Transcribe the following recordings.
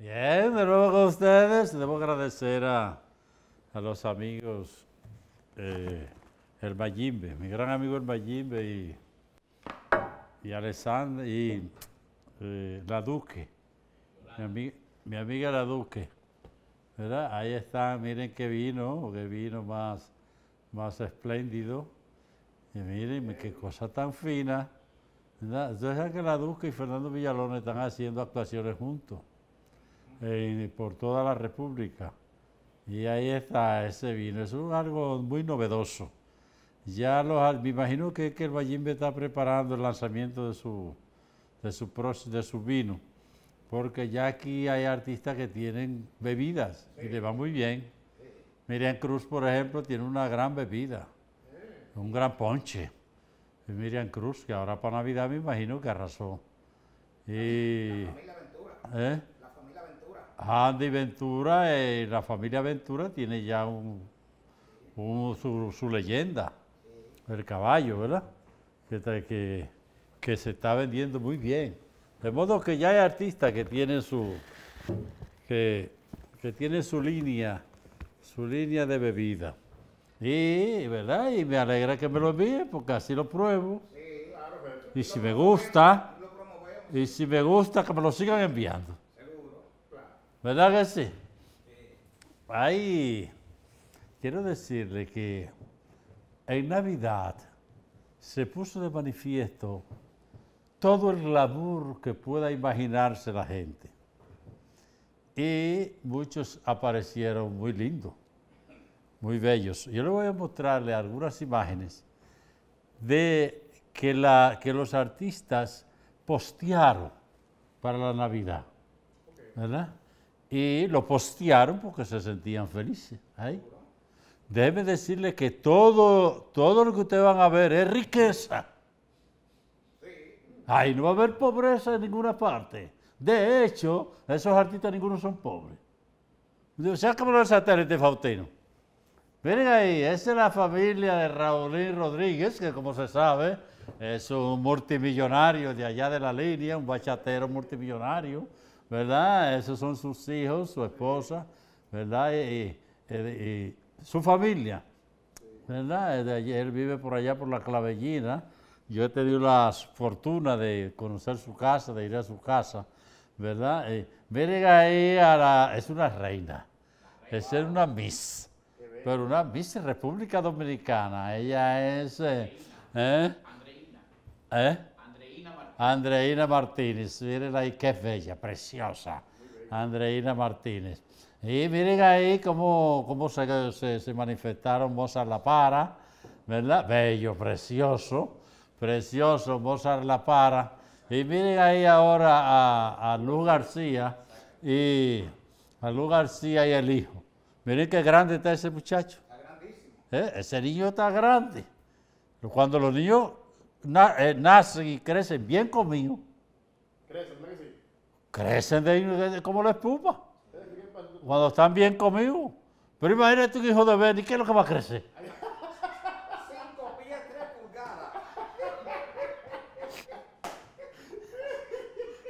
Bien, de nuevo con ustedes. Debo agradecer a, los amigos, eh, el Mayimbe, mi gran amigo el Mayimbe y, y Alessandra y eh, la Duque, mi, amiga la Duque. Ahí está, miren qué vino, qué vino más, más espléndido. Y miren qué cosa tan fina. ¿verdad? Entonces, que la Duque y Fernando Villalón están haciendo actuaciones juntos por toda la República. Y ahí está ese vino. Es un, algo muy novedoso. Ya los, me imagino que, el Vallimbe está preparando el lanzamiento de su, de, su, de vino, porque ya aquí hay artistas que tienen bebidas y le va muy bien. Miriam Cruz, por ejemplo, tiene una gran bebida, un gran ponche. Miriam Cruz, que ahora para Navidad me imagino que arrasó. Y, Andy Ventura, eh, la familia Ventura tiene ya su, leyenda, el caballo, ¿verdad? Que, se está vendiendo muy bien. De modo que ya hay artistas que tienen su, que, su línea, su línea de bebida. Y, ¿verdad? Y me alegra que me lo envíen porque así lo pruebo. y si me gusta, y si me gusta, que me lo sigan enviando. ¿Verdad que sí? Ahí, quiero decirle que en Navidad se puso de manifiesto todo el labor que pueda imaginarse la gente. Y muchos aparecieron muy lindos, muy bellos. Yo le voy a mostrarle algunas imágenes de que, la, que los artistas postearon para la Navidad. ¿Verdad? y lo postearon porque se sentían felices. ¿eh? decirles decirle que todo, todo lo que ustedes van a ver es riqueza. Ahí no va a haber pobreza en ninguna parte. De hecho, esos artistas ninguno son pobres. como el satélite, Faustino. Miren ahí, esa es la familia de Raúl Rodríguez, que como se sabe, es un multimillonario de allá de la línea, un bachatero multimillonario ¿verdad? Esos son sus hijos, su esposa, ¿verdad? Y, su familia, ¿verdad? él vive por allá por la clavellina. Yo he tenido la fortuna de conocer su casa, de ir a su casa, ¿verdad? Y miren ahí, es una reina, es una Miss, pero una Miss República Dominicana. Ella es... ¿eh? ¿Eh? ¿Eh? Andreina Martínez, miren ahí qué bella, preciosa. Andreina Martínez. Y miren ahí cómo, se, manifestaron Mozart La Para, ¿verdad? Bello, precioso, precioso Mozart La Para. Y miren ahí ahora a, a Luz García y a Luz García y el hijo. Miren qué grande está ese muchacho. Está grandísimo. ¿Eh? Ese niño está grande. Cuando los niños eh, nacen y crecen bien conmigo Crecen, Crecen de, como la espuma. Cuando están bien comidos. Pero imagínate un hijo de ¿y ¿qué es lo que va a crecer? Cinco pies, tres pulgadas.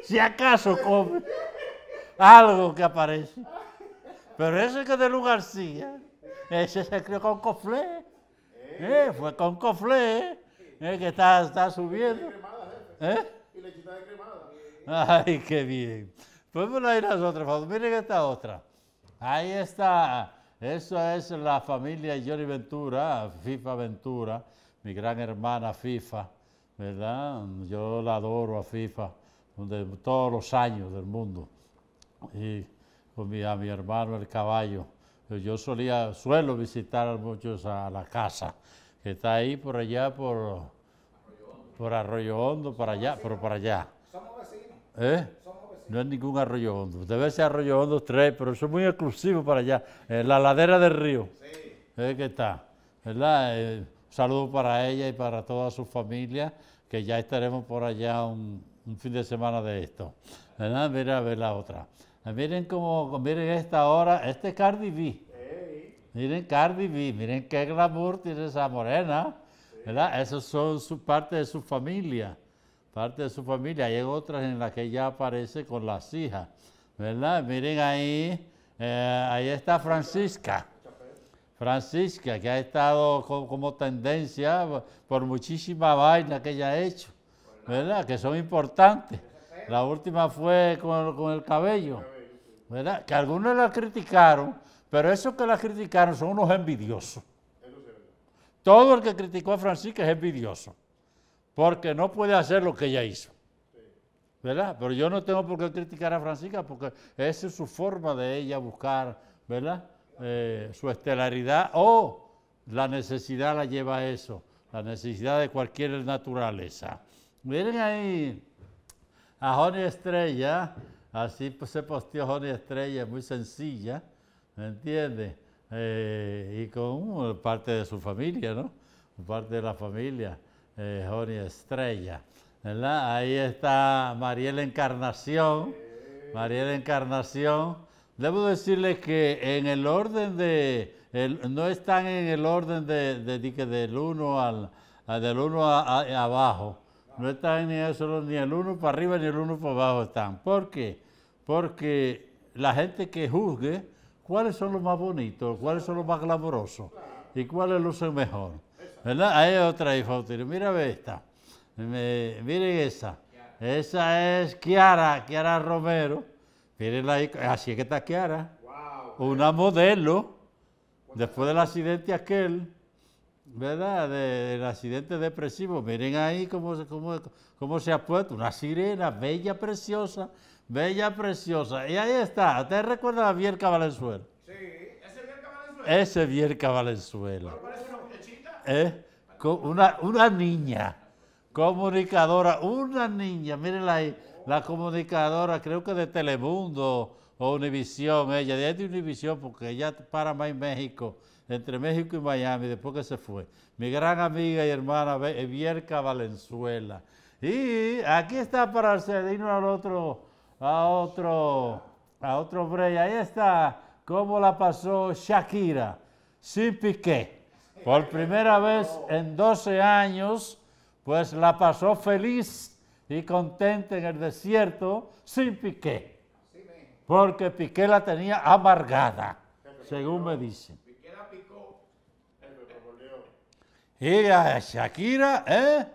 Si acaso come algo que aparece. Pero ese que es de Lu García, ese se crió con cofle eh. Eh, fue con cofle que está, está subiendo. ¿Eh? Y le ¿Eh? de cremada. Ay, qué bien. Pues bueno, a las otras fotos. Miren esta otra. Ahí está. Eso es la familia Johnny Ventura, FIFA Ventura, mi gran hermana FIFA, ¿verdad? Yo la adoro a FIFA todos los años del mundo. Y a mi hermano el caballo. Yo solía, suelo visitar muchos a la casa que está ahí por allá, por, Arroyo por Arroyo Hondo, para allá, pero para allá. Somos vecinos. ¿Eh? Somos vecinos. No es ningún Arroyo Hondo. Debe ser Arroyo Hondo 3, pero eso es muy exclusivo para allá. Eh, la ladera del río. Sí. ¿Eh? que está. ¿Verdad? Eh, saludo para ella y para toda su familia, que ya estaremos por allá un, fin de semana de esto. ¿Verdad? a ver la otra. Eh, miren cómo, miren esta hora, este es Cardi B. Miren Cardi B, miren qué glamour tiene esa morena, ¿verdad? Esas son su, parte de su familia, parte de su familia. Hay otras en las que ella aparece con las hijas, ¿verdad? Miren ahí, eh, ahí está Francisca. Francisca, que ha estado como tendencia por muchísima vaina que ella ha hecho, ¿verdad? Que son importantes. La última fue con, con el cabello, ¿verdad? Que algunos la criticaron pero esos que la criticaron son unos envidiosos. Todo el que criticó a Francisca es envidioso, porque no puede hacer lo que ella hizo. ¿Verdad? Pero yo no tengo por qué criticar a Francisca porque esa es su forma de ella buscar, ¿verdad? Eh, su estelaridad o la necesidad la lleva a eso, la necesidad de cualquier naturaleza. Miren ahí a Joni Estrella, así pues se posteó Joni Estrella, muy sencilla. ¿me entiendes? Eh, y con eh, parte de su familia, ¿no? Parte de la familia, eh, Joni Estrella, Ahí está Mariel Encarnación, Mariela Encarnación. Debo decirles que en el orden de, no están en el orden de, de, del uno al, del 1 abajo, no están ni, eso, ni el uno para arriba ni el uno para abajo están. ¿Por qué? Porque la gente que juzgue, cuáles son los más bonitos, cuáles son los más glamorosos y cuáles lucen mejor. ¿Verdad? Hay otra hija, Mira esta. miren esa. Esa es Kiara, Kiara Romero. Mirenla ahí. Así es que está Kiara. Una modelo. Después del accidente aquel. ¿verdad? del accidente depresivo. Miren ahí cómo, cómo, se ha puesto una sirena bella, preciosa, Bella, preciosa. Y ahí está. ¿Te recuerda a Vierca Valenzuela? Sí. ¿Ese Vierca Valenzuela? Ese Vierca Valenzuela. ¿Pero parece una muchachita? ¿Eh? Una, niña. Comunicadora. Una niña. Mírenla ahí. La comunicadora, creo que de Telemundo o Univisión. Ella, de Univisión, porque ella para más en México. Entre México y Miami, después que se fue. Mi gran amiga y hermana Vierca Valenzuela. Y aquí está para dinero al otro a otro, a otro Ahí está cómo la pasó Shakira, sin Piqué. Por primera vez en 12 años, pues la pasó feliz y contenta en el desierto, sin Piqué. Porque Piqué la tenía amargada, según me dicen. Y a Shakira, ¿eh?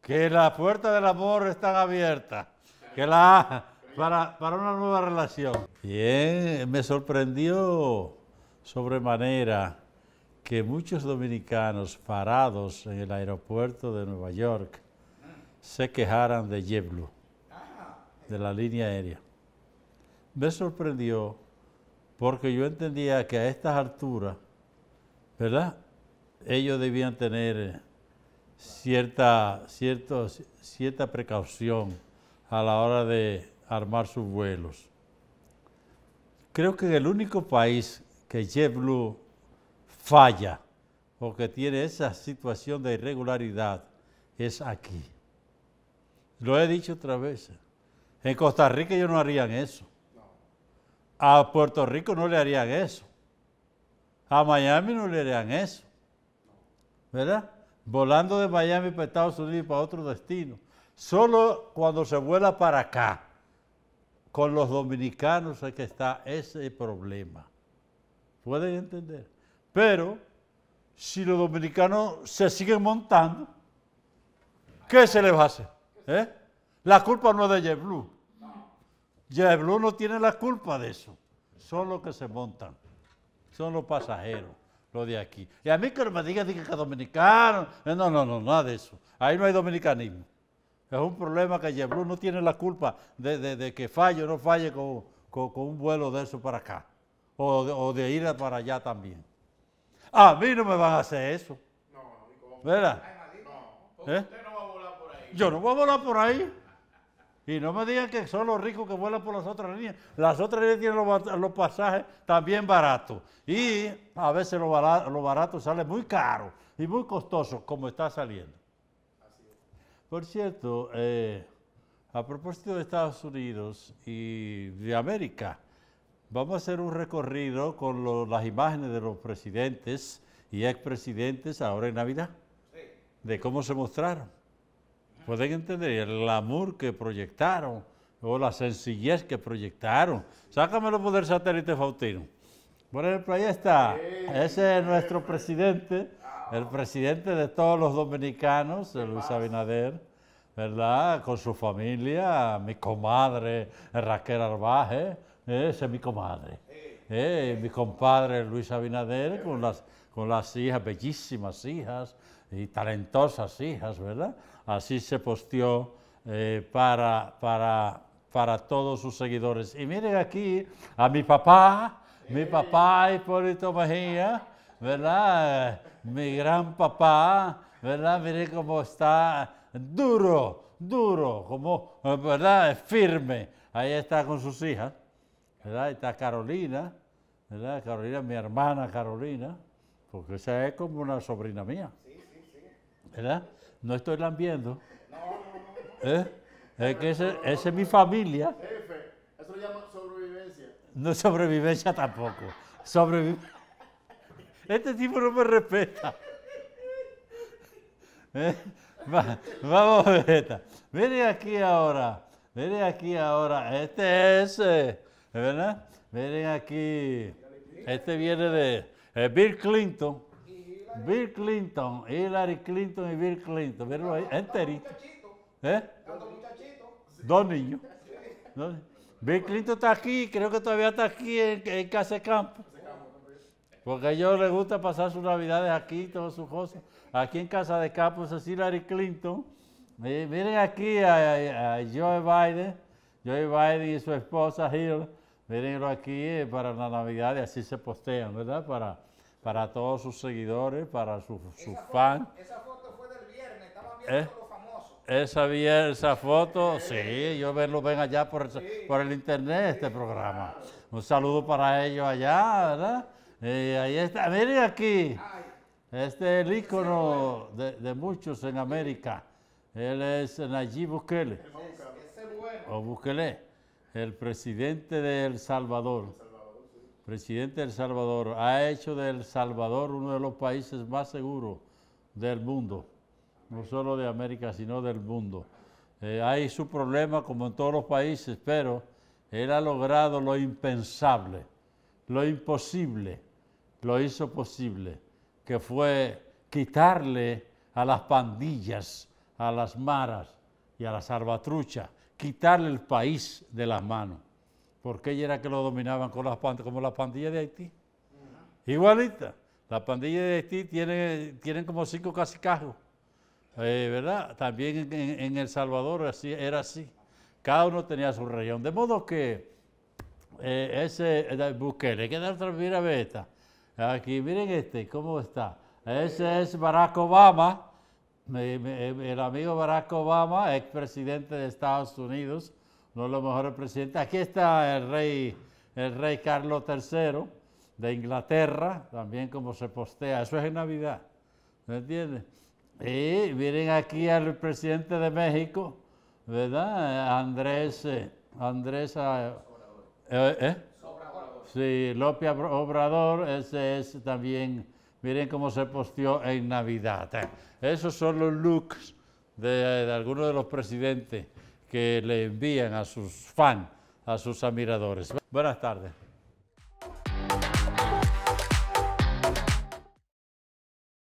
Que las puertas del amor están abiertas que la, para, para una nueva relación. Bien, me sorprendió sobremanera que muchos dominicanos parados en el aeropuerto de Nueva York se quejaran de Yeblu, de la línea aérea. Me sorprendió porque yo entendía que a estas alturas, ¿verdad? Ellos debían tener cierta, cierta precaución a la hora de armar sus vuelos. Creo que el único país que JetBlue falla o que tiene esa situación de irregularidad es aquí. Lo he dicho otra vez. En Costa Rica ellos no harían eso. A Puerto Rico no le harían eso. A Miami no le harían eso. ¿Verdad? Volando de Miami para Estados Unidos y para otro destino. Solo cuando se vuela para acá, con los dominicanos es que está ese problema. ¿Pueden entender? Pero si los dominicanos se siguen montando, ¿qué se les va a hacer? ¿Eh? La culpa no es de JetBlue. JetBlue no tiene la culpa de eso. Son los que se montan. Son los pasajeros, los de aquí. Y a mí que no me digan que es dominicano. Eh, no, no, no, nada de eso. Ahí no hay dominicanismo. Es un problema que JetBlue no tiene la culpa de, que falle o no falle con, un vuelo de eso para acá. O de, ir para allá también. A mí no me van a hacer eso. ¿Verdad? ¿Eh? Usted no va a volar por ahí. Yo no voy a volar por ahí. Y no me digan que son los ricos que vuelan por las otras líneas. Las otras líneas tienen los, pasajes también baratos. Y a veces lo barato sale muy caro y muy costoso como está saliendo. Por cierto, eh, a propósito de Estados Unidos y de América, vamos a hacer un recorrido con las imágenes de los presidentes y expresidentes ahora en Navidad, de cómo se mostraron. Pueden entender el amor que proyectaron o la sencillez que proyectaron. Sácamelo por el satélite Faustino. Por ejemplo, ahí está. Ese es nuestro presidente el presidente de todos los dominicanos, Luis Abinader, ¿verdad? Con su familia, mi comadre eh, Raquel Arbaje, eh, ese es mi comadre. Eh, mi compadre Luis Abinader con las, con las hijas, bellísimas hijas y talentosas hijas, ¿verdad? Así se posteó para, para, para todos sus seguidores. Y miren aquí a mi papá, mi papá Hipólito Mejía, ¿verdad? Mi gran papá, ¿verdad? Mire cómo está duro, duro, como, ¿verdad? Firme. Ahí está con sus hijas, ¿verdad? Está Carolina, ¿verdad? Carolina, mi hermana Carolina, porque esa es como una sobrina mía. Sí, sí, sí. ¿Verdad? No estoy lambiendo. No, ¿Eh? Es que esa es mi familia. Jefe, eso lo llaman sobrevivencia. No es sobrevivencia tampoco. Sobrevivencia este tipo no me respeta. ¿Eh? vamos, Vegeta. aquí ahora. Ven aquí ahora. Este es, eh, ¿verdad? Miren aquí. Este viene de eh, Bill Clinton. Bill Clinton, Hillary Clinton y Bill Clinton. Verlo ahí, enterito. ¿Eh? Dos niños. Bill Clinton está aquí, creo que todavía está aquí en, en Casa de Campo. Porque a ellos les gusta pasar sus navidades aquí, todas sus cosas. Aquí en Casa de Capos es Hillary Clinton. miren aquí a, Joe Biden, Joe Biden y su esposa Hill. Mírenlo aquí eh, para la Navidad así se postean, ¿verdad? Para, para todos sus seguidores, para sus fans. Esa foto fue del viernes, estaban viendo ¿Eh? los famosos. Esa, esa foto, sí, yo ven, ven allá por, por el internet, este programa. Un saludo para ellos allá, ¿verdad? Eh, ahí está, miren aquí. Este es el ícono de, muchos en América. Él es Nayib Bukele. O Bukele, el presidente de El Salvador. Presidente de El Salvador. Ha hecho de El Salvador uno de los países más seguros del mundo. No solo de América, sino del mundo. Eh, hay su problema como en todos los países, pero él ha logrado lo impensable, lo imposible lo hizo posible, que fue quitarle a las pandillas, a las maras y a las albatruchas, quitarle el país de las manos. Porque ella era que lo dominaban con las como la pandilla de Haití. Igualita. La pandilla de Haití tiene, tienen como cinco casi Eh, ¿Verdad? También en, El Salvador así, era así. Cada uno tenía su región. De modo que eh, ese eh, Bukele, que dar otra mira beta Aquí, miren este, ¿cómo está? Ese es Barack Obama, eh, el amigo Barack Obama, expresidente de Estados Unidos, no lo mejor presidente. presidente. Aquí está el rey, el rey Carlos III de Inglaterra, también como se postea, eso es en Navidad, ¿me entiendes? Y miren aquí al presidente de México, ¿verdad? Andrés, eh, Andrés, eh, eh Sí, López Obrador, ese es también, miren cómo se posteó en Navidad. Eh. Esos son los looks de, de algunos de los presidentes que le envían a sus fans, a sus admiradores. Buenas tardes.